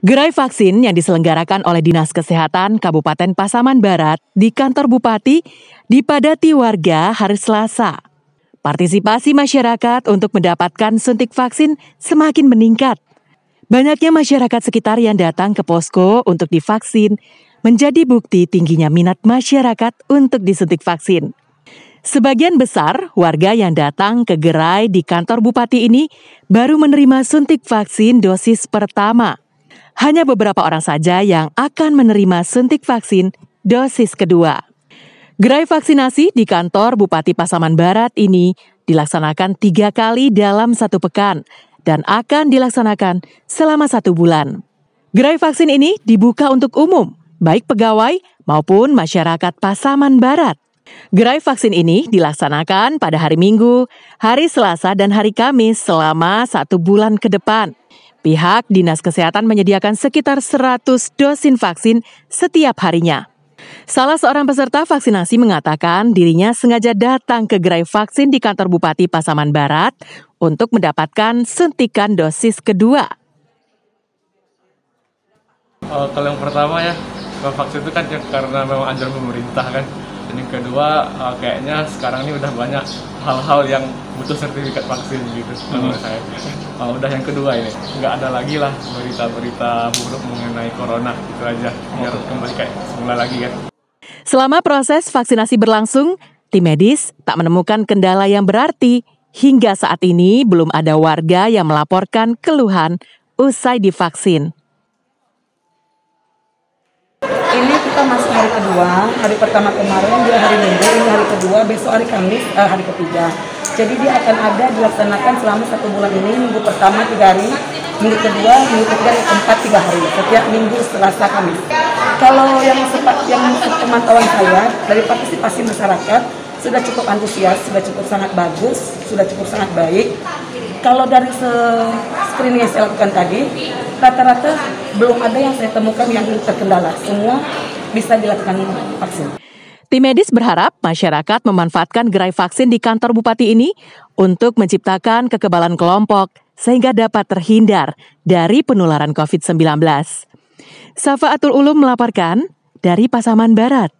Gerai vaksin yang diselenggarakan oleh Dinas Kesehatan Kabupaten Pasaman Barat di kantor Bupati dipadati warga hari Selasa. Partisipasi masyarakat untuk mendapatkan suntik vaksin semakin meningkat. Banyaknya masyarakat sekitar yang datang ke posko untuk divaksin menjadi bukti tingginya minat masyarakat untuk disuntik vaksin. Sebagian besar warga yang datang ke gerai di kantor bupati ini baru menerima suntik vaksin dosis pertama hanya beberapa orang saja yang akan menerima suntik vaksin dosis kedua. Gerai vaksinasi di kantor Bupati Pasaman Barat ini dilaksanakan tiga kali dalam satu pekan dan akan dilaksanakan selama satu bulan. Gerai vaksin ini dibuka untuk umum, baik pegawai maupun masyarakat Pasaman Barat. Gerai vaksin ini dilaksanakan pada hari Minggu, hari Selasa, dan hari Kamis selama satu bulan ke depan. Pihak Dinas Kesehatan menyediakan sekitar 100 dosis vaksin setiap harinya. Salah seorang peserta vaksinasi mengatakan dirinya sengaja datang ke gerai vaksin di kantor Bupati Pasaman Barat untuk mendapatkan suntikan dosis kedua. kalau yang pertama ya, vaksin itu kan ya karena memang anjuran pemerintah kan dan yang kedua uh, kayaknya sekarang ini udah banyak hal-hal yang butuh sertifikat vaksin gitu hmm. menurut saya uh, udah yang kedua ini nggak ada lagi lah berita-berita buruk mengenai corona gitu aja biar kembali kayak semula lagi kan selama proses vaksinasi berlangsung tim medis tak menemukan kendala yang berarti hingga saat ini belum ada warga yang melaporkan keluhan usai divaksin kita masuk hari kedua hari pertama kemarin dia hari minggu ini hari kedua besok hari kamis eh, hari ketiga jadi dia akan ada dilaksanakan selama satu bulan ini minggu pertama tiga hari minggu kedua minggu ketiga minggu keempat tiga hari setiap minggu selasa kamis kalau yang sempat yang pemantauan saya dari partisipasi masyarakat sudah cukup antusias, sudah cukup sangat bagus, sudah cukup sangat baik. Kalau dari screening yang saya lakukan tadi, rata-rata belum ada yang saya temukan yang terkendala. Semua bisa dilakukan vaksin. Tim medis berharap masyarakat memanfaatkan gerai vaksin di kantor bupati ini untuk menciptakan kekebalan kelompok sehingga dapat terhindar dari penularan COVID-19. Safa Atul Ulum melaporkan dari Pasaman Barat.